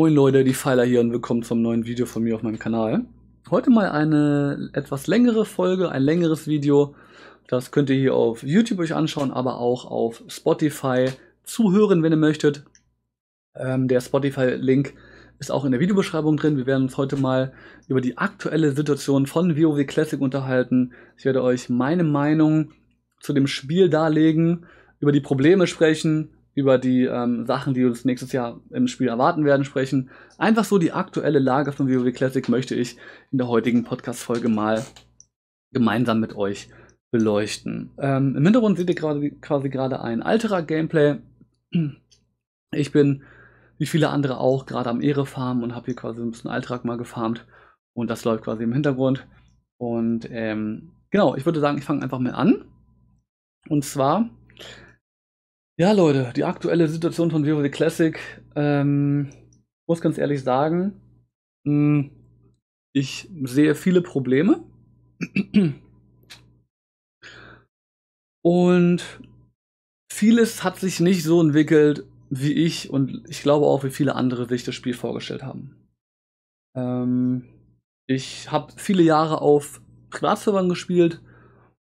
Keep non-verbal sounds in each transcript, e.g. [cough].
Moin Leute, die Pfeiler hier und willkommen zum neuen Video von mir auf meinem Kanal. Heute mal eine etwas längere Folge, ein längeres Video. Das könnt ihr hier auf YouTube euch anschauen, aber auch auf Spotify zuhören, wenn ihr möchtet. Ähm, der Spotify-Link ist auch in der Videobeschreibung drin. Wir werden uns heute mal über die aktuelle Situation von WoW Classic unterhalten. Ich werde euch meine Meinung zu dem Spiel darlegen, über die Probleme sprechen, über die ähm, Sachen, die uns nächstes Jahr im Spiel erwarten werden, sprechen. Einfach so die aktuelle Lage von WoW Classic möchte ich in der heutigen Podcast-Folge mal gemeinsam mit euch beleuchten. Ähm, Im Hintergrund seht ihr quasi, quasi gerade ein alterer Gameplay. Ich bin, wie viele andere auch, gerade am Ehre farmen und habe hier quasi ein bisschen Alltrag mal gefarmt. Und das läuft quasi im Hintergrund. Und ähm, genau, ich würde sagen, ich fange einfach mal an. Und zwar ja, Leute, die aktuelle Situation von WoW Classic, ähm, muss ganz ehrlich sagen, mh, hm, ich sehe viele Probleme. Und vieles hat sich nicht so entwickelt, wie ich und ich glaube auch, wie viele andere sich das Spiel vorgestellt haben. Ähm, ich habe viele Jahre auf Privatservern gespielt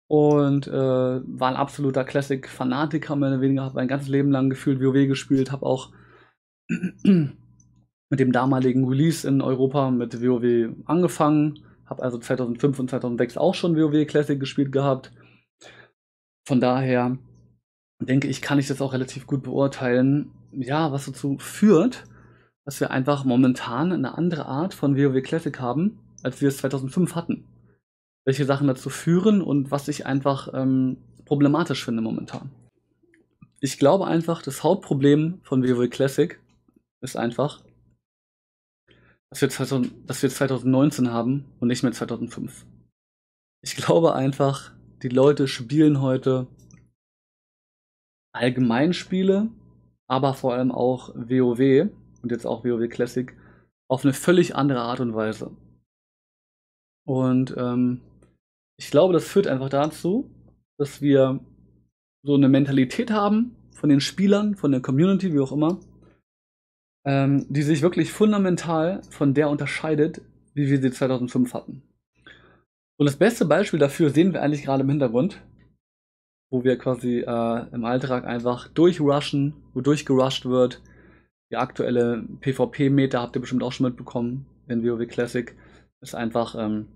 und äh, war ein absoluter Classic-Fanatiker, mehr oder weniger, habe mein ganzes Leben lang gefühlt WoW gespielt, habe auch [clears throat] mit dem damaligen Release in Europa mit WoW angefangen, habe also 2005 und 2006 auch schon WoW Classic gespielt gehabt. Von daher denke ich, kann ich das auch relativ gut beurteilen, ja, was dazu führt, dass wir einfach momentan eine andere Art von WoW Classic haben, als wir es 2005 hatten welche Sachen dazu führen und was ich einfach ähm, problematisch finde momentan. Ich glaube einfach, das Hauptproblem von WoW e Classic ist einfach, dass wir, 2000, dass wir 2019 haben und nicht mehr 2005. Ich glaube einfach, die Leute spielen heute allgemein Spiele, aber vor allem auch WoW und jetzt auch WoW Classic auf eine völlig andere Art und Weise. Und ähm, ich glaube, das führt einfach dazu, dass wir so eine Mentalität haben von den Spielern, von der Community, wie auch immer, ähm, die sich wirklich fundamental von der unterscheidet, wie wir sie 2005 hatten. Und das beste Beispiel dafür sehen wir eigentlich gerade im Hintergrund, wo wir quasi äh, im Alltag einfach durchrushen, wo durchgerusht wird. Die aktuelle PvP-Meter habt ihr bestimmt auch schon mitbekommen in WoW Classic. Ist einfach ähm,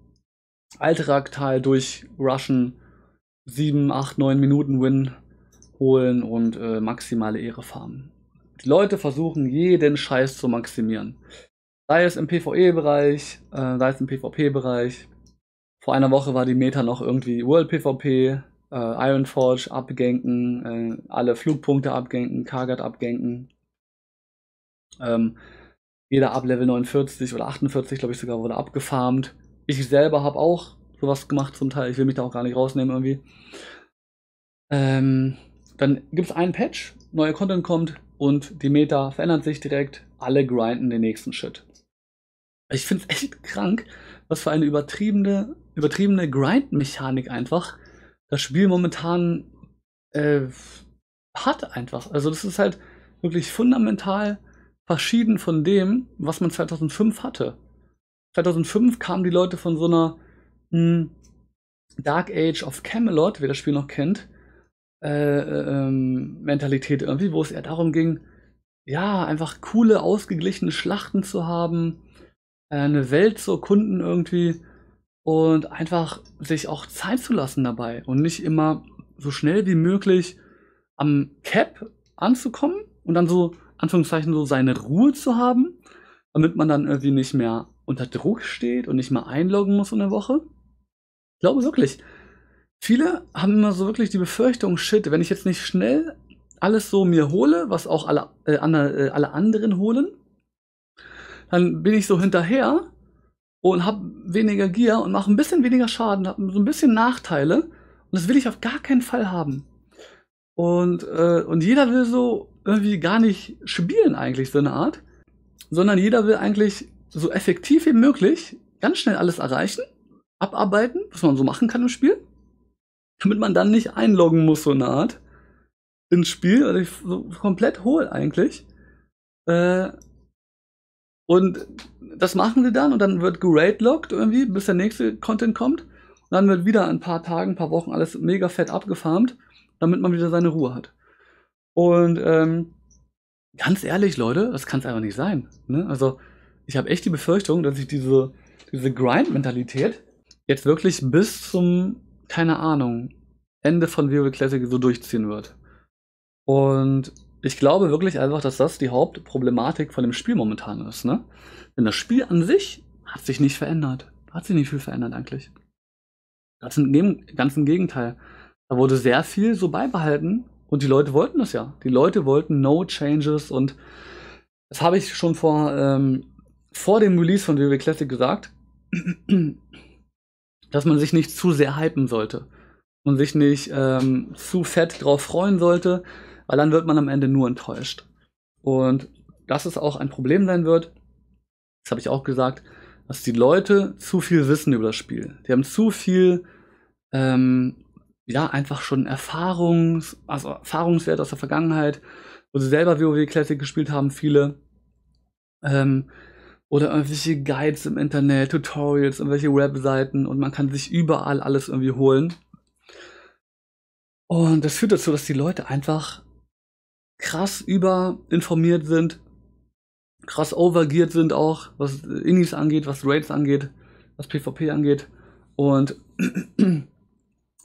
Alteraktal durchrushen, 7, 8, 9 Minuten Win holen und äh, maximale Ehre farmen. Die Leute versuchen jeden Scheiß zu maximieren. Sei es im PvE-Bereich, äh, sei es im PvP-Bereich. Vor einer Woche war die Meta noch irgendwie World PvP, äh, Ironforge abgenken, äh, alle Flugpunkte abgenken, Kargat abgenken. Ähm, jeder ab Level 49 oder 48, glaube ich sogar, wurde abgefarmt ich selber habe auch sowas gemacht zum Teil. Ich will mich da auch gar nicht rausnehmen irgendwie. Ähm, dann gibt es einen Patch, neuer Content kommt und die Meta verändert sich direkt. Alle grinden den nächsten Shit. Ich finde es echt krank, was für eine übertriebene, übertriebene Grind-Mechanik einfach das Spiel momentan äh, hat einfach. Also das ist halt wirklich fundamental verschieden von dem, was man 2005 hatte. 2005 kamen die Leute von so einer mh, hm, Dark Age of Camelot, wer das Spiel noch kennt, äh, äh, ähm, Mentalität irgendwie, wo es eher darum ging, ja, einfach coole, ausgeglichene Schlachten zu haben, äh, eine Welt zu erkunden irgendwie und einfach sich auch Zeit zu lassen dabei und nicht immer so schnell wie möglich am Cap anzukommen und dann so, Anführungszeichen, so seine Ruhe zu haben, damit man dann irgendwie nicht mehr unter Druck steht und nicht mal einloggen muss in der Woche? Ich glaube wirklich. Viele haben immer so wirklich die Befürchtung, shit, wenn ich jetzt nicht schnell alles so mir hole, was auch alle, äh, äh alle anderen holen, dann bin ich so hinterher und habe weniger Gier und mache ein bisschen weniger Schaden, habe so ein bisschen Nachteile und das will ich auf gar keinen Fall haben. Und, äh, und jeder will so irgendwie gar nicht spielen eigentlich so eine Art, sondern jeder will eigentlich so effektiv wie möglich ganz schnell alles erreichen, abarbeiten, was man so machen kann im Spiel, damit man dann nicht einloggen muss, so eine Art, ins Spiel, also ich, so komplett hohl eigentlich. Äh, und das machen sie dann und dann wird gerate irgendwie, bis der nächste Content kommt. Und dann wird wieder ein paar Tagen, ein paar Wochen alles mega fett abgefarmt, damit man wieder seine Ruhe hat. Und ähm, ganz ehrlich, Leute, das kann es einfach nicht sein. Ne? Also, ich habe echt die Befürchtung, dass ich diese, diese Grind-Mentalität jetzt wirklich bis zum, keine Ahnung, Ende von WoW e Classic so durchziehen wird. Und ich glaube wirklich einfach, dass das die Hauptproblematik von dem Spiel momentan ist, ne? Denn das Spiel an sich hat sich nicht verändert. Hat sich nicht viel verändert eigentlich. Ganz im, ganz im Gegenteil. Da wurde sehr viel so beibehalten und die Leute wollten das ja. Die Leute wollten No Changes und das habe ich schon vor ähm, vor dem Release von WoW Classic gesagt, [clears throat] dass man sich nicht zu sehr hypen sollte und sich nicht ähm, zu fett drauf freuen sollte, weil dann wird man am Ende nur enttäuscht. Und dass es auch ein Problem sein wird, das habe ich auch gesagt, dass die Leute zu viel wissen über das Spiel. Die haben zu viel, ähm, ja, einfach schon Erfahrungs-, also Erfahrungswert aus der Vergangenheit, wo sie selber WoW Classic gespielt haben, viele. Ähm, oder irgendwelche Guides im Internet, Tutorials, irgendwelche Webseiten und man kann sich überall alles irgendwie holen. Und das führt dazu, dass die Leute einfach krass überinformiert sind, krass overgeared sind auch, was Innis angeht, was Raids angeht, was PvP angeht. Und [clears throat]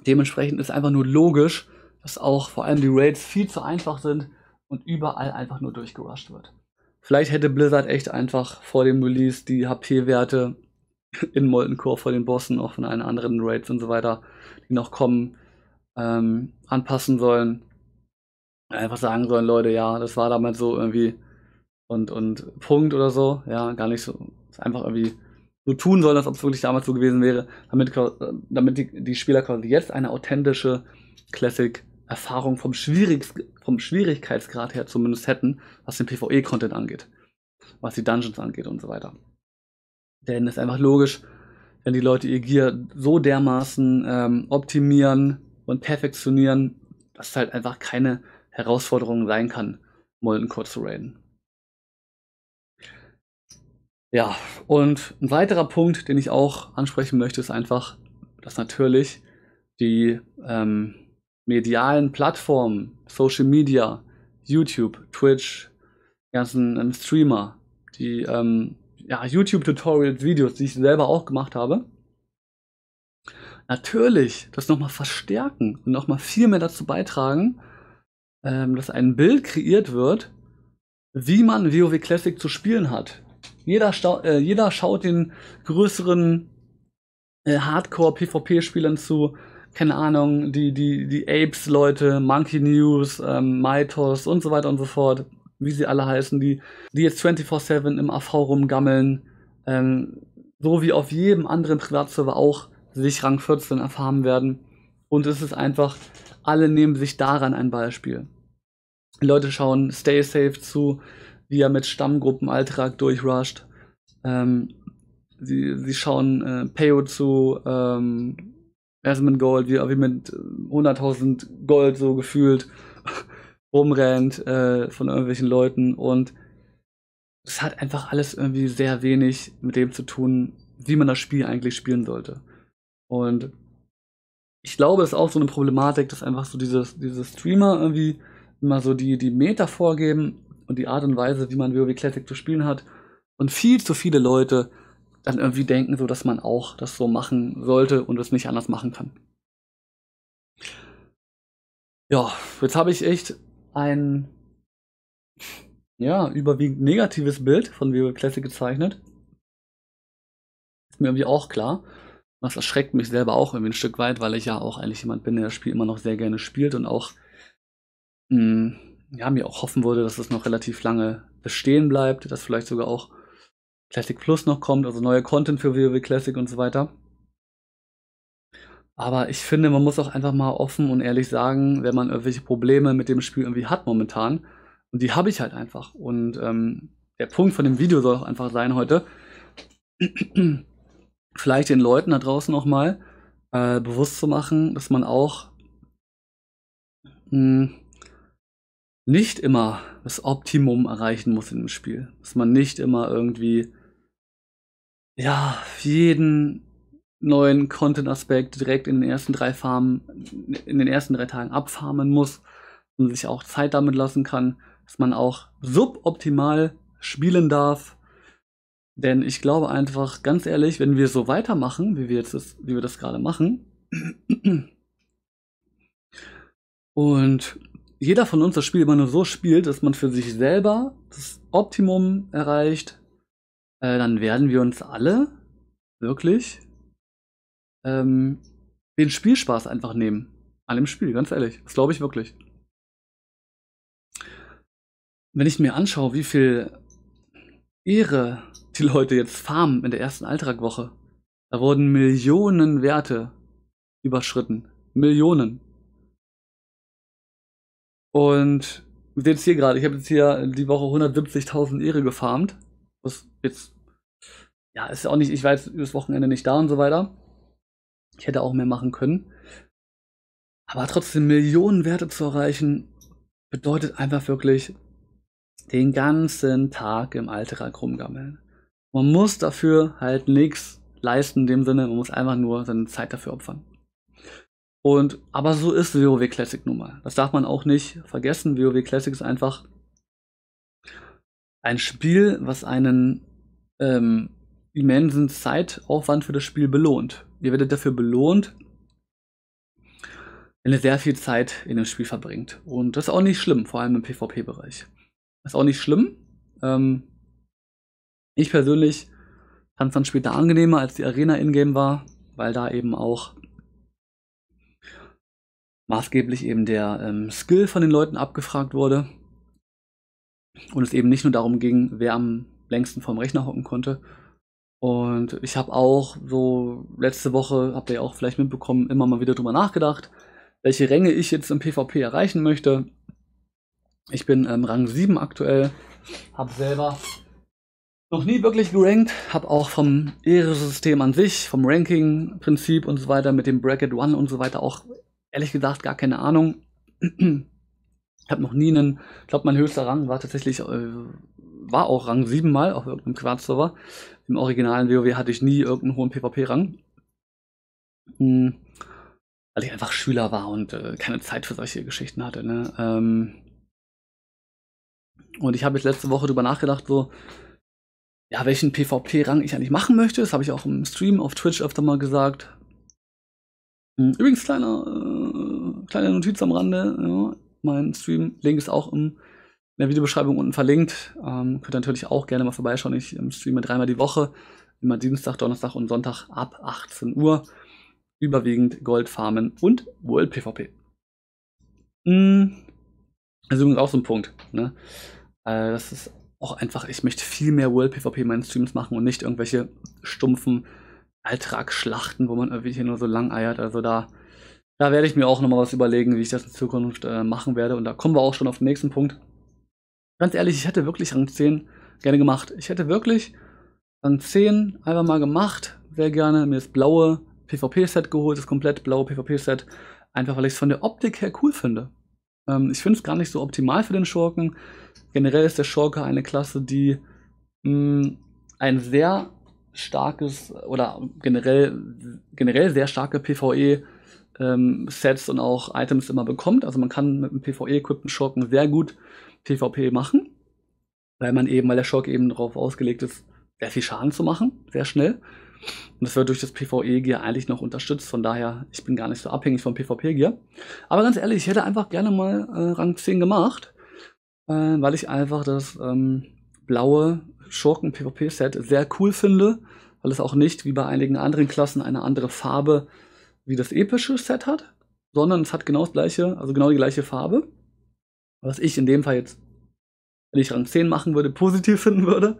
dementsprechend ist einfach nur logisch, dass auch vor allem die Raids viel zu einfach sind und überall einfach nur durchgerusht wird. Vielleicht hätte Blizzard echt einfach vor dem Release die HP-Werte [laughs] in Molten Core vor den Bossen, auch von allen anderen Raids und so weiter, die noch kommen, ähm, anpassen sollen. Einfach sagen sollen, Leute, ja, das war damals so irgendwie und, und Punkt oder so. Ja, gar nicht so. Einfach irgendwie so tun sollen, als ob es wirklich damals so gewesen wäre, damit, äh, damit die, die Spieler quasi jetzt eine authentische Classic Erfahrung vom, Schwierig vom Schwierigkeitsgrad her zumindest hätten, was den PvE-Content angeht, was die Dungeons angeht und so weiter. Denn es ist einfach logisch, wenn die Leute ihr Gear so dermaßen ähm, optimieren und perfektionieren, dass es halt einfach keine Herausforderung sein kann, Molten Core zu raiden. Ja, und ein weiterer Punkt, den ich auch ansprechen möchte, ist einfach, dass natürlich die ähm, medialen Plattformen, Social Media, YouTube, Twitch, ganzen ähm, Streamer, die ähm, ja, YouTube-Tutorials, Videos, die ich selber auch gemacht habe, natürlich das nochmal verstärken und nochmal viel mehr dazu beitragen, ähm, dass ein Bild kreiert wird, wie man WoW Classic zu spielen hat. Jeder, äh, jeder schaut den größeren äh, Hardcore-PvP-Spielern zu, keine Ahnung, die, die, die Apes-Leute, Monkey News, ähm, Mythos und so weiter und so fort, wie sie alle heißen, die, die jetzt 24-7 im AV rumgammeln, ähm, so wie auf jedem anderen Privatserver auch, sich Rang 14 erfahren werden. Und es ist einfach, alle nehmen sich daran ein Beispiel. Die Leute schauen Stay Safe zu, wie er mit Stammgruppen Alltag durchrusht. Ähm, sie, sie schauen äh, Payo zu, ähm, Investment Gold, wie, wie mit 100.000 äh, Gold so gefühlt [laughs] rumrennt äh, von irgendwelchen Leuten und es hat einfach alles irgendwie sehr wenig mit dem zu tun, wie man das Spiel eigentlich spielen sollte. Und ich glaube, es ist auch so eine Problematik, dass einfach so dieses, diese Streamer irgendwie immer so die, die Meta vorgeben und die Art und Weise, wie man WoW Classic zu spielen hat. Und viel zu viele Leute dann irgendwie denken, so dass man auch das so machen sollte und es nicht anders machen kann. Ja, jetzt habe ich echt ein ja, überwiegend negatives Bild von WoW Classic gezeichnet. Ist mir irgendwie auch klar. Das erschreckt mich selber auch irgendwie ein Stück weit, weil ich ja auch eigentlich jemand bin, der das Spiel immer noch sehr gerne spielt und auch mh, hm, ja, mir auch hoffen würde, dass es noch relativ lange bestehen bleibt, dass vielleicht sogar auch Classic Plus noch kommt, also neue Content für WoW Classic und so weiter. Aber ich finde, man muss auch einfach mal offen und ehrlich sagen, wenn man irgendwelche Probleme mit dem Spiel irgendwie hat momentan. Und die habe ich halt einfach. Und ähm, der Punkt von dem Video soll auch einfach sein heute, [clears throat] vielleicht den Leuten da draußen auch mal äh, bewusst zu machen, dass man auch mh, hm, nicht immer das Optimum erreichen muss in dem Spiel. Dass man nicht immer irgendwie ja, jeden neuen Content-Aspekt direkt in den ersten drei Farmen, in den ersten drei Tagen abfarmen muss und sich auch Zeit damit lassen kann, dass man auch suboptimal spielen darf. Denn ich glaube einfach, ganz ehrlich, wenn wir so weitermachen, wie wir jetzt das, wie wir das gerade machen, [clears throat] und jeder von uns das Spiel immer nur so spielt, dass man für sich selber das Optimum erreicht, äh, dann werden wir uns alle wirklich ähm, den Spielspaß einfach nehmen. An dem Spiel, ganz ehrlich. Das glaube ich wirklich. Wenn ich mir anschaue, wie viel Ehre die Leute jetzt farmen in der ersten Alltagwoche, da wurden Millionen Werte überschritten. Millionen. Und wir sehen es hier gerade. Ich habe jetzt hier die Woche 170.000 Ehre gefarmt, was jetzt ja, ist auch nicht, ich war jetzt übers Wochenende nicht da und so weiter. Ich hätte auch mehr machen können. Aber trotzdem Millionen Werte zu erreichen, bedeutet einfach wirklich den ganzen Tag im Alltag rumgammeln. Man muss dafür halt nichts leisten in dem Sinne, man muss einfach nur seine Zeit dafür opfern. Und, aber so ist WoW Classic nun mal. Das darf man auch nicht vergessen. WoW Classic ist einfach ein Spiel, was einen ähm, immensen Zeitaufwand für das Spiel belohnt. Ihr werdet dafür belohnt, wenn ihr sehr viel Zeit in dem Spiel verbringt. Und das ist auch nicht schlimm, vor allem im PvP-Bereich. Das Ist auch nicht schlimm. Ähm, ich persönlich fand es dann später angenehmer, als die Arena in-game war, weil da eben auch maßgeblich eben der ähm, Skill von den Leuten abgefragt wurde. Und es eben nicht nur darum ging, wer am längsten vorm Rechner hocken konnte, und ich habe auch so letzte Woche, habt ihr ja auch vielleicht mitbekommen, immer mal wieder drüber nachgedacht, welche Ränge ich jetzt im PvP erreichen möchte. Ich bin ähm, Rang 7 aktuell, habe selber noch nie wirklich gerankt, habe auch vom ehre an sich, vom Ranking-Prinzip und so weiter, mit dem Bracket 1 und so weiter auch ehrlich gesagt gar keine Ahnung. Ich habe noch nie einen, ich glaube mein höchster Rang war tatsächlich, äh, war auch Rang 7 mal auf irgendeinem Quartserver. server im originalen WoW hatte ich nie irgendeinen hohen PvP-Rang. Hm, weil ich einfach Schüler war und äh, keine Zeit für solche Geschichten hatte. Ne? Ähm, und ich habe jetzt letzte Woche darüber nachgedacht, so, ja, welchen PvP-Rang ich eigentlich machen möchte. Das habe ich auch im Stream auf Twitch öfter mal gesagt. Hm, übrigens, kleiner, äh, kleine Notiz am Rande. Ja, mein Stream-Link ist auch im in der Videobeschreibung unten verlinkt. Ähm, könnt ihr natürlich auch gerne mal vorbeischauen. Ich ähm, streame dreimal die Woche, immer Dienstag, Donnerstag und Sonntag ab 18 Uhr. Überwiegend Goldfarmen und World PvP. Mhm. Das ist übrigens auch so ein Punkt. Ne? Äh, das ist auch einfach, ich möchte viel mehr World PvP in meinen Streams machen und nicht irgendwelche stumpfen Alltagsschlachten, wo man irgendwie hier nur so lang eiert. Also da, da werde ich mir auch nochmal was überlegen, wie ich das in Zukunft äh, machen werde. Und da kommen wir auch schon auf den nächsten Punkt. Ganz ehrlich, ich hätte wirklich Rang 10 gerne gemacht. Ich hätte wirklich Rang 10 einfach mal gemacht. Sehr gerne mir das blaue PvP-Set geholt, das komplett blaue PvP-Set. Einfach weil ich es von der Optik her cool finde. Ähm, ich finde es gar nicht so optimal für den Schurken. Generell ist der Schurke eine Klasse, die mh, hm, ein sehr starkes oder generell, generell sehr starke PvE ähm, Sets und auch Items immer bekommt. Also man kann mit einem PvE-equippten Schurken sehr gut PvP machen, weil man eben, weil der Schurk eben darauf ausgelegt ist, sehr viel Schaden zu machen, sehr schnell. Und das wird durch das PvE-Gear eigentlich noch unterstützt. Von daher, ich bin gar nicht so abhängig vom PvP-Gear. Aber ganz ehrlich, ich hätte einfach gerne mal äh, Rang 10 gemacht, äh, weil ich einfach das ähm, blaue Schurken-PvP-Set sehr cool finde, weil es auch nicht wie bei einigen anderen Klassen eine andere Farbe wie das epische Set hat, sondern es hat genau das gleiche, also genau die gleiche Farbe. Was ich in dem Fall jetzt, wenn ich Rang 10 machen würde, positiv [laughs] finden würde,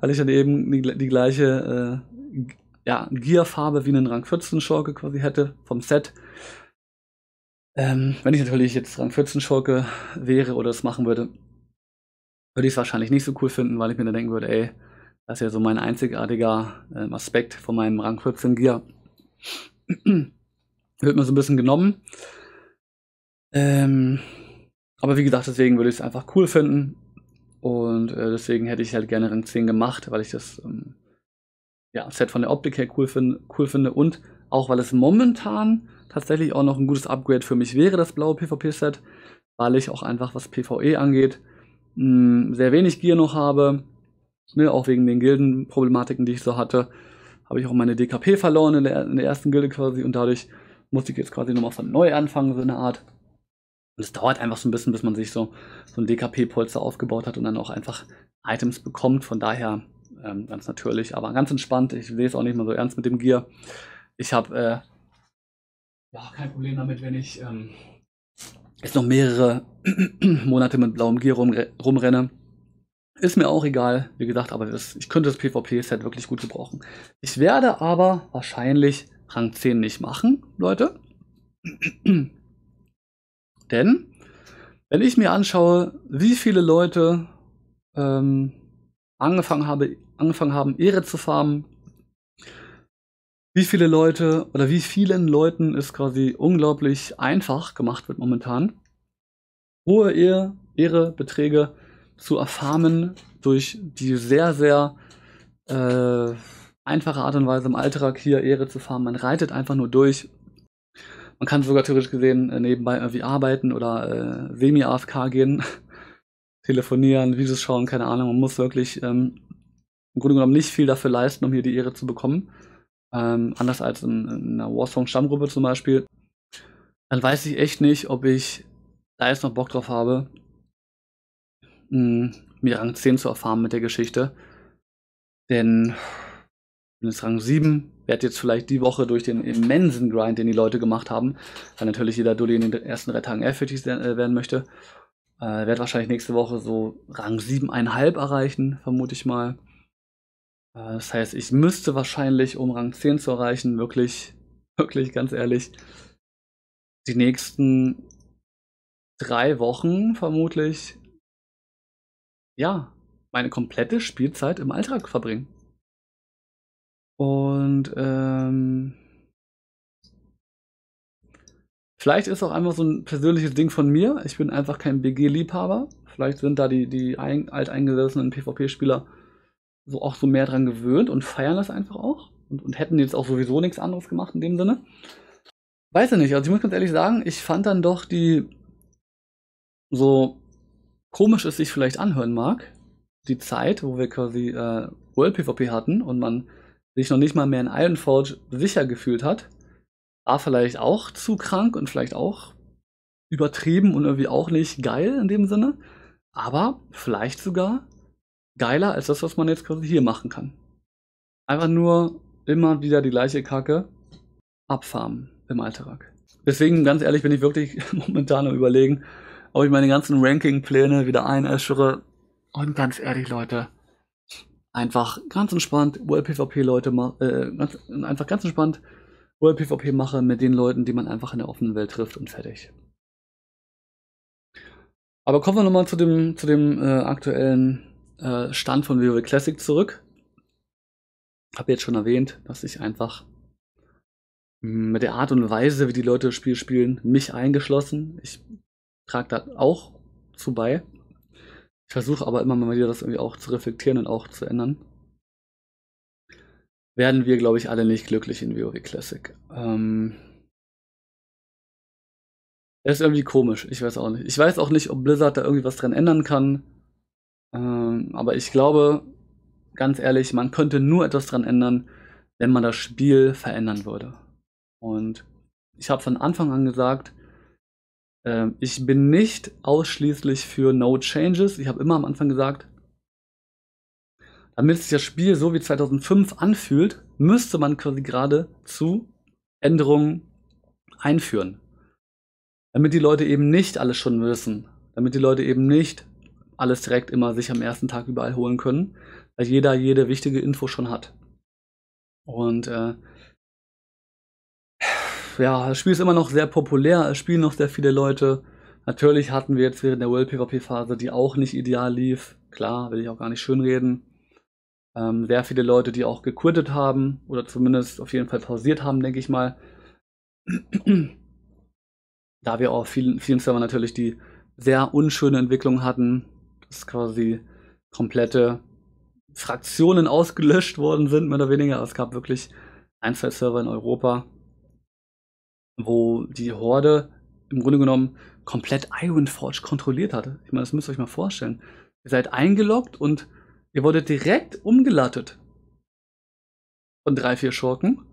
weil ich dann eben die, die gleiche äh, ja, Gear-Farbe wie einen Rang 14 Schurke quasi hätte vom Set. Ähm, wenn ich natürlich jetzt Rang 14 Schurke wäre oder es machen würde, würde ich es wahrscheinlich nicht so cool finden, weil ich mir dann denken würde, ey, das ist ja so mein einzigartiger ähm, Aspekt von meinem Rang 14 Gear wird mir so ein bisschen genommen. Ähm, aber wie gesagt, deswegen würde ich es einfach cool finden. Und äh, deswegen hätte ich halt gerne Rang 10 gemacht, weil ich das ähm, ja, Set von der Optik her cool, find, cool finde. Und auch weil es momentan tatsächlich auch noch ein gutes Upgrade für mich wäre, das blaue PvP-Set, weil ich auch einfach, was PvE angeht, mh, hm, sehr wenig Gear noch habe. Ne, auch wegen den Gildenproblematiken, die ich so hatte, habe ich auch meine DKP verloren in der, in der ersten Gilde quasi und dadurch musste ich jetzt quasi nochmal von neu anfangen, so eine Art. Und es dauert einfach so ein bisschen, bis man sich so, so ein DKP-Polster aufgebaut hat und dann auch einfach Items bekommt. Von daher ähm, ganz natürlich, aber ganz entspannt. Ich sehe es auch nicht mal so ernst mit dem Gear. Ich habe äh, ja, kein Problem damit, wenn ich ähm, jetzt noch mehrere [clears throat] Monate mit blauem Gear rumre rumrenne. Ist mir auch egal, wie gesagt, aber das, ich könnte das PvP-Set wirklich gut gebrauchen. Ich werde aber wahrscheinlich Rang 10 nicht machen, Leute. [clears throat] Denn, wenn ich mir anschaue, wie viele Leute ähm, angefangen, habe, angefangen haben, Ehre zu farmen, wie viele Leute oder wie vielen Leuten es quasi unglaublich einfach gemacht wird momentan, hohe Ehre, Ehre Beträge zu erfarmen durch die sehr, sehr äh, einfache Art und Weise im Alltag hier Ehre zu fahren. Man reitet einfach nur durch. Man kann sogar theoretisch gesehen äh, nebenbei irgendwie arbeiten oder äh, semi-AFK gehen, [laughs] telefonieren, Videos schauen, keine Ahnung. Man muss wirklich ähm, im Grunde genommen nicht viel dafür leisten, um hier die Ehre zu bekommen. Ähm, anders als in, in einer Warsong-Stammgruppe zum Beispiel. Dann weiß ich echt nicht, ob ich da jetzt noch Bock drauf habe, mh, hm, mir Rang 10 zu erfahren mit der Geschichte. Denn bin jetzt Rang 7, werde jetzt vielleicht die Woche durch den immensen Grind, den die Leute gemacht haben, weil natürlich jeder Dulli in den ersten drei Tagen f effektiv äh, werden möchte, äh, werde wahrscheinlich nächste Woche so Rang 7,5 erreichen, vermute ich mal. Äh, das heißt, ich müsste wahrscheinlich, um Rang 10 zu erreichen, wirklich, [laughs] wirklich ganz ehrlich, die nächsten drei Wochen vermutlich, ja, meine komplette Spielzeit im Alltag verbringen. Und ähm, vielleicht ist auch einfach so ein persönliches Ding von mir. Ich bin einfach kein BG-Liebhaber. Vielleicht sind da die, die ein, alteingesessenen PvP-Spieler so auch so mehr dran gewöhnt und feiern das einfach auch. Und, und hätten jetzt auch sowieso nichts anderes gemacht in dem Sinne. Weiß ich nicht. Also ich muss ganz ehrlich sagen, ich fand dann doch die so komisch es sich vielleicht anhören mag, die Zeit, wo wir quasi äh, World PvP hatten und man sich noch nicht mal mehr in Ironforge sicher gefühlt hat, war vielleicht auch zu krank und vielleicht auch übertrieben und irgendwie auch nicht geil in dem Sinne, aber vielleicht sogar geiler als das, was man jetzt quasi hier machen kann. Einfach nur immer wieder die gleiche Kacke abfarmen im Alltag. Deswegen, ganz ehrlich, bin ich wirklich [laughs] momentan am überlegen, ob ich meine ganzen Ranking-Pläne wieder einäschere. Und ganz ehrlich, Leute, einfach ganz entspannt URL-PvP-Leute, äh, ganz, einfach ganz entspannt URL-PvP mache mit den Leuten, die man einfach in der offenen Welt trifft und fertig. Aber kommen wir nochmal zu dem, zu dem äh, aktuellen äh, Stand von WoW e Classic zurück. Ich Habe jetzt schon erwähnt, dass ich einfach mit der Art und Weise, wie die Leute das Spiel spielen, mich eingeschlossen, ich trage da auch zu bei, ich versuche aber immer mal wieder das irgendwie auch zu reflektieren und auch zu ändern. Werden wir, glaube ich, alle nicht glücklich in WoW Classic. Ähm, das ist irgendwie komisch, ich weiß auch nicht. Ich weiß auch nicht, ob Blizzard da irgendwie was dran ändern kann. Ähm, aber ich glaube, ganz ehrlich, man könnte nur etwas dran ändern, wenn man das Spiel verändern würde. Und ich habe von Anfang an gesagt, ähm, ich bin nicht ausschließlich für No Changes. Ich habe immer am Anfang gesagt, damit sich das Spiel so wie 2005 anfühlt, müsste man quasi geradezu Änderungen einführen. Damit die Leute eben nicht alles schon wissen. Damit die Leute eben nicht alles direkt immer sich am ersten Tag überall holen können, weil jeder jede wichtige Info schon hat. Und äh, ja, das Spiel ist immer noch sehr populär, es spielen noch sehr viele Leute. Natürlich hatten wir jetzt während der World PvP Phase, die auch nicht ideal lief. Klar, will ich auch gar nicht schönreden. Ähm, sehr viele Leute, die auch gequittet haben oder zumindest auf jeden Fall pausiert haben, denke ich mal. [clears throat] da wir auch vielen, vielen Servern natürlich die sehr unschöne Entwicklung hatten, dass quasi komplette Fraktionen [laughs] ausgelöscht worden sind, mehr oder weniger. Es gab wirklich ein, zwei Server in Europa, wo die Horde im Grunde genommen komplett Ironforge kontrolliert hatte. Ich meine, das müsst ihr euch mal vorstellen. Ihr seid eingeloggt und ihr wurdet direkt umgelattet von drei, vier Schurken.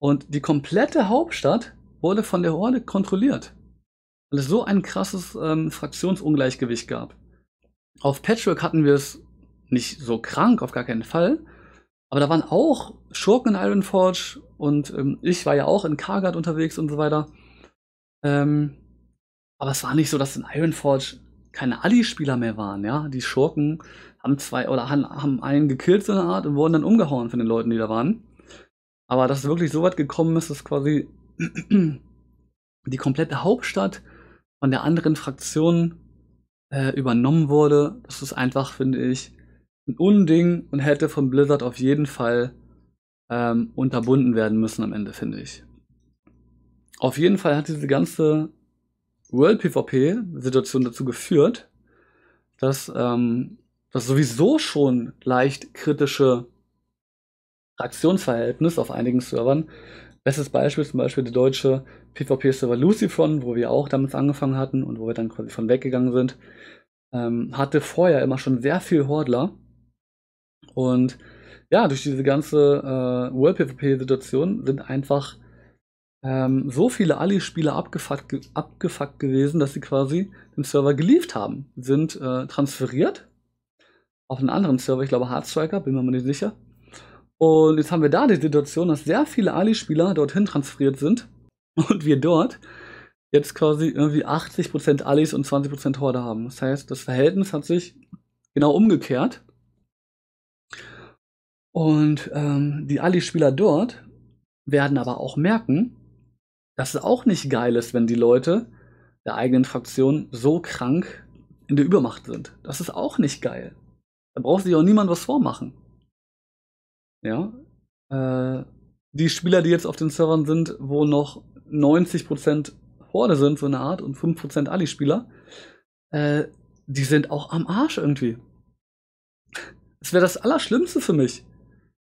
Und die komplette Hauptstadt wurde von der Horde kontrolliert. Weil es so ein krasses ähm, Fraktionsungleichgewicht gab. Auf Patchwork hatten wir es nicht so krank, auf gar keinen Fall. Aber da waren auch Schurken in Ironforge und ähm, ich war ja auch in Kargat unterwegs und so weiter. Ähm, aber es war nicht so, dass in Ironforge keine Ali-Spieler mehr waren, ja. Die Schurken haben zwei oder haben, haben einen gekillt so eine Art und wurden dann umgehauen von den Leuten, die da waren. Aber dass es wirklich so weit gekommen ist, dass quasi [clears throat] die komplette Hauptstadt von der anderen Fraktion äh, übernommen wurde, das ist einfach, finde ich, ein Unding und hätte von Blizzard auf jeden Fall ähm, unterbunden werden müssen am Ende, finde ich. Auf jeden Fall hat diese ganze World PvP-Situation dazu geführt, dass ähm, das sowieso schon leicht kritische Aktionsverhältnis auf einigen Servern. Bestes Beispiel zum Beispiel der deutsche PvP-Server Lucifron, wo wir auch damals angefangen hatten und wo wir dann quasi von weggegangen sind, ähm, hatte vorher immer schon sehr viel Hordler und ja, durch diese ganze äh, World PvP-Situation sind einfach ähm, so viele Ali-Spieler abgefuckt, ge abgefuckt gewesen, dass sie quasi den Server geliefert haben. Sind äh, transferiert auf einen anderen Server, ich glaube Hardstriker, bin mir mal nicht sicher. Und jetzt haben wir da die Situation, dass sehr viele Ali-Spieler dorthin transferiert sind [laughs] und wir dort jetzt quasi irgendwie 80% Alis und 20% Horde haben. Das heißt, das Verhältnis hat sich genau umgekehrt. Und ähm, die Ali-Spieler dort werden aber auch merken, dass es auch nicht geil ist, wenn die Leute der eigenen Fraktion so krank in der Übermacht sind. Das ist auch nicht geil. Da braucht sich auch niemand was vormachen. Ja. Äh, die Spieler, die jetzt auf den Servern sind, wo noch 90% Horde sind, so eine Art, und 5% Ali-Spieler, äh, die sind auch am Arsch irgendwie. Das wäre das Allerschlimmste für mich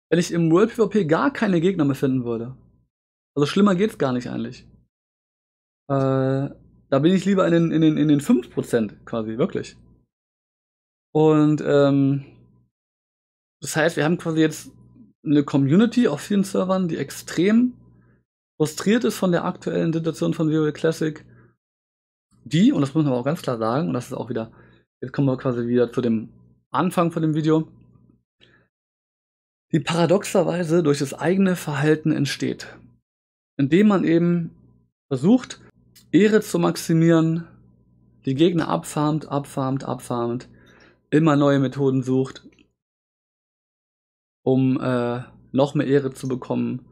wenn ich im World PvP gar keine Gegner mehr finden würde. Also schlimmer geht's gar nicht eigentlich. Äh, da bin ich lieber in den, in den, in den 5% quasi, wirklich. Und ähm, das heißt, wir haben quasi jetzt eine Community auf vielen Servern, die extrem frustriert ist von der aktuellen Situation von WoW Classic. Die, und das muss man aber auch ganz klar sagen, und das ist auch wieder, jetzt kommen wir quasi wieder zu dem Anfang von dem Video, die paradoxerweise durch das eigene Verhalten entsteht, indem man eben versucht, Ehre zu maximieren, die Gegner abfarmt, abfarmt, abfarmt, immer neue Methoden sucht, um äh, noch mehr Ehre zu bekommen,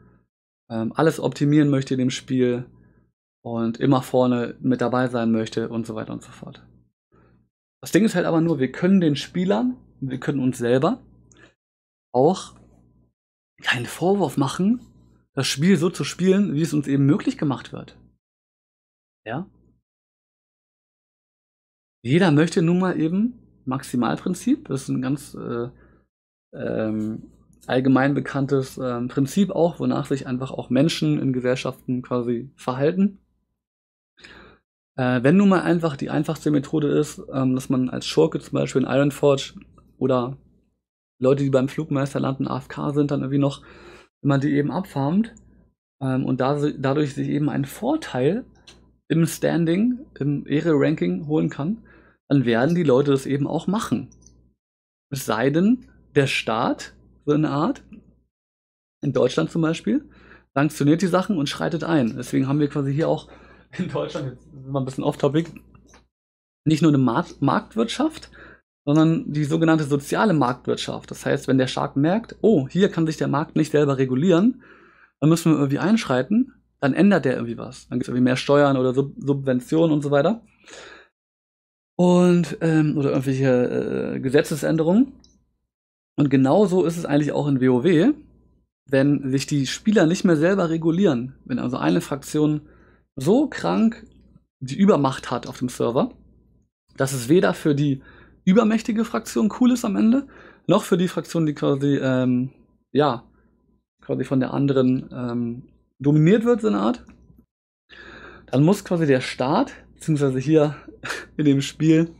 ähm, alles optimieren möchte in dem Spiel und immer vorne mit dabei sein möchte und so weiter und so fort. Das Ding ist halt aber nur, wir können den Spielern, wir können uns selber auch keinen Vorwurf machen, das Spiel so zu spielen, wie es uns eben möglich gemacht wird. Ja? Jeder möchte nun mal eben Maximalprinzip, das ist ein ganz äh, ähm, allgemein bekanntes äh, Prinzip auch, wonach sich einfach auch Menschen in Gesellschaften quasi verhalten. Äh, wenn nun mal einfach die einfachste Methode ist, ähm, dass man als Schurke zum Beispiel in Ironforge oder Leute, die beim Flugmeister landen, AFK sind, dann irgendwie noch, wenn man die eben abfarmt ähm, und da, dadurch sich eben einen Vorteil im Standing, im Ehre-Ranking holen kann, dann werden die Leute das eben auch machen. Es sei denn, der Staat, so eine Art, in Deutschland zum Beispiel, sanktioniert die Sachen und schreitet ein. Deswegen haben wir quasi hier auch in Deutschland, jetzt sind wir ein bisschen off-topic, nicht nur eine Marktwirtschaft, sondern die sogenannte soziale Marktwirtschaft. Das heißt, wenn der Staat merkt, oh, hier kann sich der Markt nicht selber regulieren, dann müssen wir irgendwie einschreiten, dann ändert der irgendwie was. Dann gibt es irgendwie mehr Steuern oder Sub Subventionen und so weiter. Und, ähm, oder irgendwelche äh, Gesetzesänderungen. Und genauso ist es eigentlich auch in WoW, wenn sich die Spieler nicht mehr selber regulieren. Wenn also eine Fraktion so krank die Übermacht hat auf dem Server, dass es weder für die übermächtige Fraktion cool ist am Ende, noch für die Fraktion, die quasi, ähm, ja, quasi von der anderen ähm, dominiert wird, so eine Art. Dann muss quasi der Staat, beziehungsweise hier [laughs] in dem Spiel,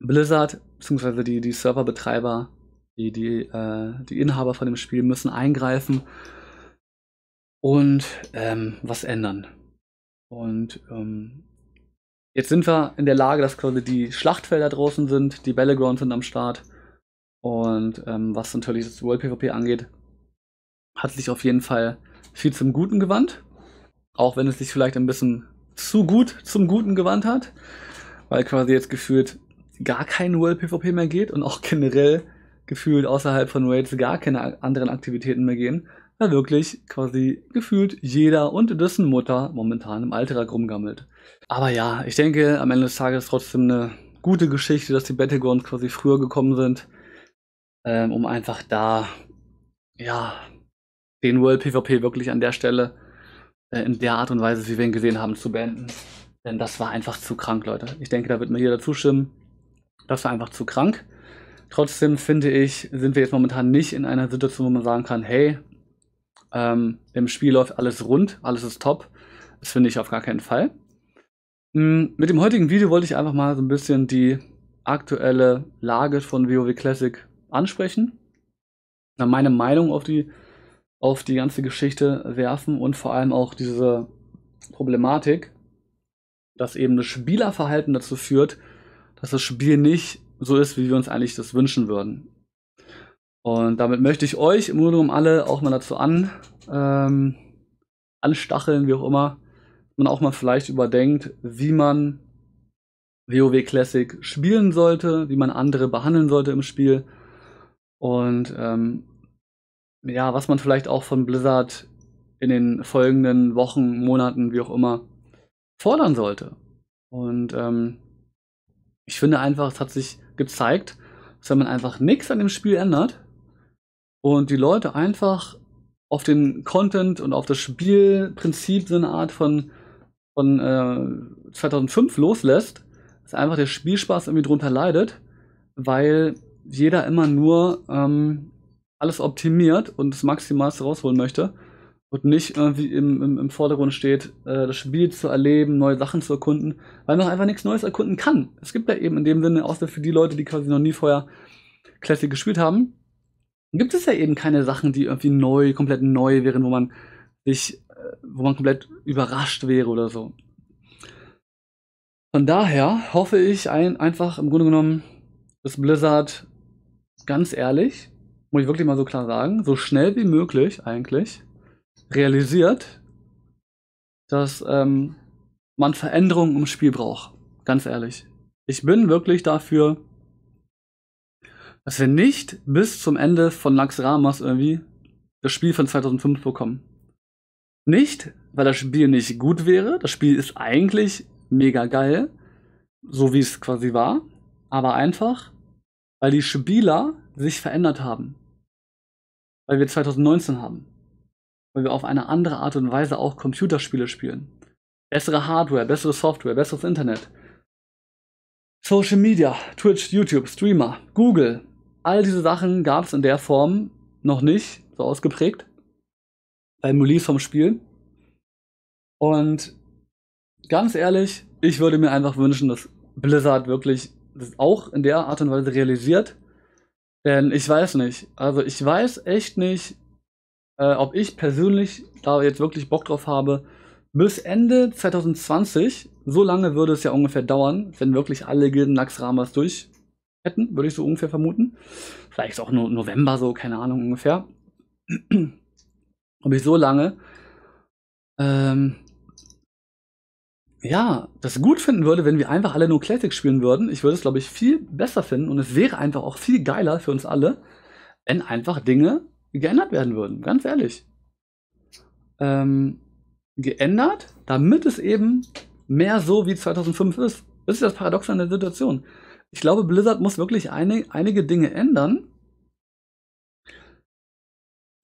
Blizzard, beziehungsweise die, die Serverbetreiber, die, die, äh, die Inhaber von dem Spiel müssen eingreifen und ähm, was ändern. Und ähm, Jetzt sind wir in der Lage, dass quasi die Schlachtfelder draußen sind, die Battlegrounds sind am Start. Und ähm, was natürlich das World PvP angeht, hat sich auf jeden Fall viel zum Guten gewandt. Auch wenn es sich vielleicht ein bisschen zu gut zum Guten gewandt hat. Weil quasi jetzt gefühlt gar kein World PvP mehr geht und auch [laughs] generell gefühlt außerhalb von Raids gar keine anderen Aktivitäten mehr gehen weil wirklich quasi gefühlt jeder und dessen Mutter momentan im Alltag rumgammelt. Aber ja, ich denke, am Ende des Tages trotzdem eine gute Geschichte, dass die Battlegrounds quasi früher gekommen sind, ähm, um einfach da, ja, den World PvP wirklich an der Stelle äh, in der Art und Weise, wie wir ihn gesehen haben, zu beenden. Denn das war einfach zu krank, Leute. Ich denke, da wird mir jeder zustimmen. Das war einfach zu krank. Trotzdem finde ich, sind wir jetzt momentan nicht in einer Situation, wo man sagen kann, hey, ähm, Im Spiel läuft alles rund, alles ist top. Das finde ich auf gar keinen Fall. Mhm, mit dem heutigen Video wollte ich einfach mal so ein bisschen die aktuelle Lage von WoW Classic ansprechen. Meine Meinung auf die, auf die ganze Geschichte werfen und vor allem auch diese Problematik, dass eben das Spielerverhalten dazu führt, dass das Spiel nicht so ist, wie wir uns eigentlich das wünschen würden. Und damit möchte ich euch im Grunde genommen alle auch mal dazu an, ähm, anstacheln, wie auch immer, man auch mal vielleicht überdenkt, wie man WoW Classic spielen sollte, wie man andere behandeln sollte im Spiel und ähm, ja, was man vielleicht auch von Blizzard in den folgenden Wochen, Monaten, wie auch immer, fordern sollte. Und ähm, ich finde einfach, es hat sich gezeigt, dass wenn man einfach nichts an dem Spiel ändert, und die Leute einfach auf den Content und auf das Spielprinzip so eine Art von, von äh, 2005 loslässt, dass einfach der Spielspaß irgendwie drunter leidet, weil jeder immer nur ähm, alles optimiert und das Maximalste rausholen möchte und nicht irgendwie im, im, im Vordergrund steht, äh, das Spiel zu erleben, neue Sachen zu erkunden, weil man einfach nichts Neues erkunden kann. Es gibt ja eben in dem Sinne, außer für die Leute, die quasi noch nie vorher Classic gespielt haben, gibt es ja eben keine Sachen, die irgendwie neu, komplett neu wären, wo man sich, äh, wo man komplett überrascht wäre oder so. Von daher hoffe ich ein, einfach im Grunde genommen, dass Blizzard ganz ehrlich, muss ich wirklich mal so klar sagen, so schnell wie möglich eigentlich realisiert, dass ähm, man Veränderungen im Spiel braucht. Ganz ehrlich. Ich bin wirklich dafür, dass wir nicht bis zum Ende von Lax Ramas irgendwie das Spiel von 2005 bekommen. Nicht, weil das Spiel nicht gut wäre. Das Spiel ist eigentlich mega geil, so wie es quasi war. Aber einfach, weil die Spieler sich verändert haben. Weil wir 2019 haben. Weil wir auf eine andere Art und Weise auch Computerspiele spielen. Bessere Hardware, bessere Software, besseres Internet. Social Media, Twitch, YouTube, Streamer, Google, All diese Sachen gab es in der Form noch nicht so ausgeprägt beim Release vom Spiel. Und ganz ehrlich, ich würde mir einfach wünschen, dass Blizzard wirklich das auch in der Art und Weise realisiert. Denn ich weiß nicht, also ich weiß echt nicht, äh, ob ich persönlich da jetzt wirklich Bock drauf habe. Bis Ende 2020, so lange würde es ja ungefähr dauern, wenn wirklich alle Gilden Naxramas durch hätten, würde ich so ungefähr vermuten. Vielleicht auch nur November so, keine Ahnung ungefähr. Ob ich so lange, ähm, ja, das gut finden würde, wenn wir einfach alle nur Classic spielen würden. Ich würde es, glaube ich, viel besser finden und es wäre einfach auch viel geiler für uns alle, wenn einfach Dinge geändert werden würden, ganz ehrlich. Ähm, geändert, damit es eben mehr so wie 2005 ist. Das ist das Paradox an der Situation. Ich glaube, Blizzard muss wirklich einig, einige Dinge ändern,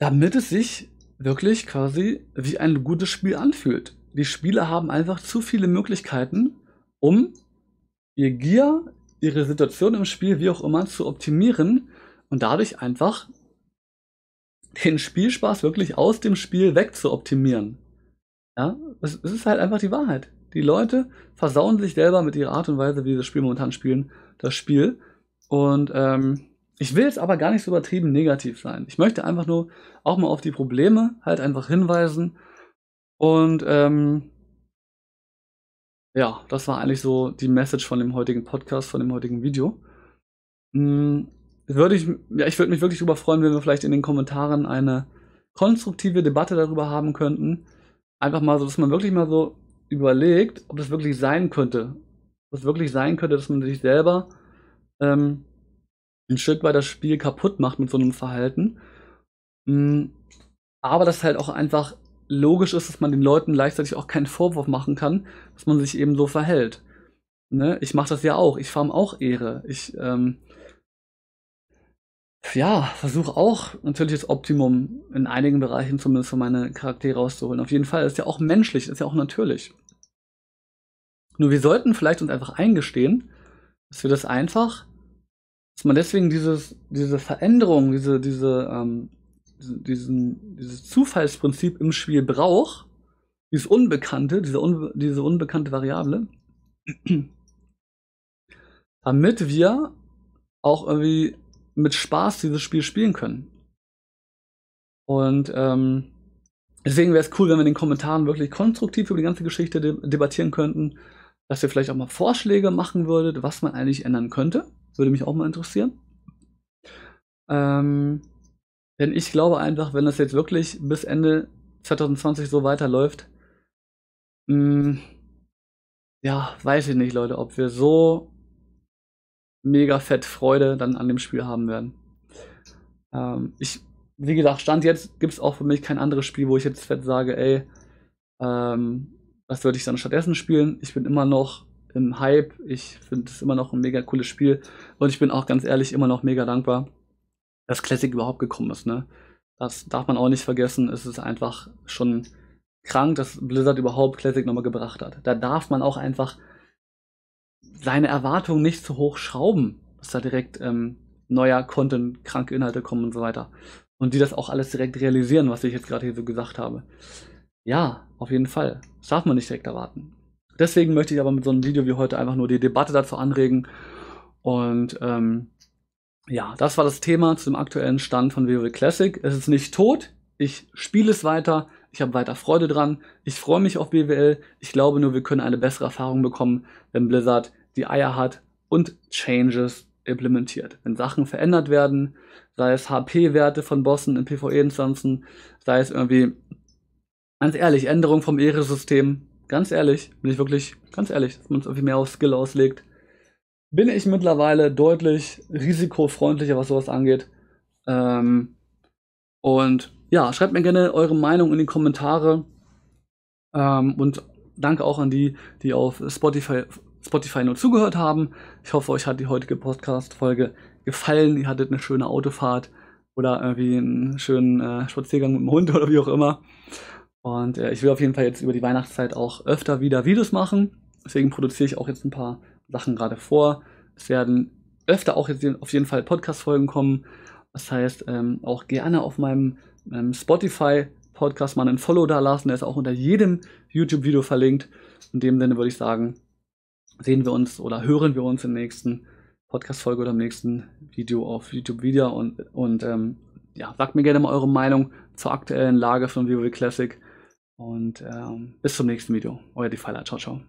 damit es sich wirklich quasi wie ein gutes Spiel anfühlt. Die Spieler haben einfach zu viele Möglichkeiten, um ihr Gier, ihre Situation im Spiel, wie auch immer, zu optimieren und dadurch einfach den Spielspaß wirklich aus dem Spiel wegzuoptimieren. zu Ja, es ist halt einfach die Wahrheit. Die Leute versauen sich selber mit ihrer Art und Weise, wie sie das Spiel momentan spielen, das Spiel. Und ähm, ich will jetzt aber gar nicht so übertrieben negativ sein. Ich möchte einfach nur auch mal auf die Probleme halt einfach hinweisen. Und ähm, ja, das war eigentlich so die Message von dem heutigen Podcast, von dem heutigen Video. Hm, würde ich, ja, ich würde mich wirklich darüber freuen, wenn wir vielleicht in den Kommentaren eine konstruktive Debatte darüber haben könnten. Einfach mal so, dass man wirklich mal so überlegt, ob das wirklich sein könnte. Ob es wirklich sein könnte, dass man sich selber ähm, ein Stück weit das Spiel kaputt macht mit so einem Verhalten. Mhm. Aber das halt auch einfach logisch ist, dass man den Leuten gleichzeitig auch keinen Vorwurf machen kann, dass man sich eben so verhält. Ne? Ich mache das ja auch. Ich farm auch Ehre. Ich, ähm, ja, versuche auch natürlich das Optimum in einigen Bereichen zumindest für meine Charaktere rauszuholen. Auf jeden Fall ist ja auch menschlich, ist ja auch natürlich. Nur wir sollten vielleicht uns einfach eingestehen, dass wir das einfach, dass man deswegen dieses, diese Veränderung, diese, diese, ähm, diesen, dieses Zufallsprinzip im Spiel braucht, dieses Unbekannte, diese, unbe diese unbekannte Variable, [clears throat] damit wir auch irgendwie mit Spaß dieses Spiel spielen können. Und ähm, deswegen wäre es cool, wenn wir in den Kommentaren wirklich konstruktiv über die ganze Geschichte de debattieren könnten dass ihr vielleicht auch mal Vorschläge machen würdet, was man eigentlich ändern könnte. Würde mich auch mal interessieren. Ähm, denn ich glaube einfach, wenn das jetzt wirklich bis Ende 2020 so weiterläuft, mh, mm, ja, weiß ich nicht, Leute, ob wir so mega fett Freude dann an dem Spiel haben werden. Ähm, ich, wie gesagt, Stand jetzt gibt es auch für mich kein anderes Spiel, wo ich jetzt fett sage, ey, ähm, was würde ich dann stattdessen spielen? Ich bin immer noch im Hype. Ich finde es immer noch ein mega cooles Spiel. Und ich bin auch ganz ehrlich immer noch mega dankbar, dass Classic überhaupt gekommen ist. Ne? Das darf man auch nicht vergessen. Es ist einfach schon krank, dass Blizzard überhaupt Classic nochmal gebracht hat. Da darf man auch einfach seine Erwartungen nicht zu hoch schrauben, dass da direkt ähm, neuer Content, kranke Inhalte kommen und so weiter. Und die das auch alles direkt realisieren, was ich jetzt gerade hier so gesagt habe. Ja, auf jeden Fall. Das darf man nicht direkt erwarten. Deswegen möchte ich aber mit so einem Video wie heute einfach nur die Debatte dazu anregen. Und ähm, ja, das war das Thema zum aktuellen Stand von WoW Classic. Es ist nicht tot. Ich spiele es weiter. Ich habe weiter Freude dran. Ich freue mich auf BWL. Ich glaube nur, wir können eine bessere Erfahrung bekommen, wenn Blizzard die Eier hat und Changes implementiert. Wenn Sachen verändert werden, sei es HP-Werte von Bossen in PvE-Instanzen, sei es irgendwie Ganz ehrlich, Änderung vom Ehresystem. Ganz ehrlich, bin ich wirklich, ganz ehrlich, dass man es irgendwie mehr auf Skill auslegt. Bin ich mittlerweile deutlich risikofreundlicher, was sowas angeht. Ähm, und ja, schreibt mir gerne eure Meinung in die Kommentare. Ähm, und danke auch an die, die auf Spotify, Spotify nur zugehört haben. Ich hoffe, euch hat die heutige Podcast-Folge gefallen. Ihr hattet eine schöne Autofahrt oder irgendwie einen schönen äh, Spaziergang mit dem Hund oder wie auch immer. Und äh, ich will auf jeden Fall jetzt über die Weihnachtszeit auch öfter wieder Videos machen. Deswegen produziere ich auch jetzt ein paar Sachen gerade vor. Es werden öfter auch jetzt auf jeden Fall Podcast-Folgen kommen. Das heißt, ähm, auch gerne auf meinem ähm, Spotify-Podcast mal einen Follow da lassen. Der ist auch unter jedem YouTube-Video verlinkt. In dem Sinne würde ich sagen, sehen wir uns oder hören wir uns im nächsten Podcast-Folge oder im nächsten Video auf YouTube wieder. Und, und ähm, ja, sagt mir gerne mal eure Meinung zur aktuellen Lage von WoW Classic. Und ähm, bis zum nächsten Video. Euer Defiler. Ciao, ciao.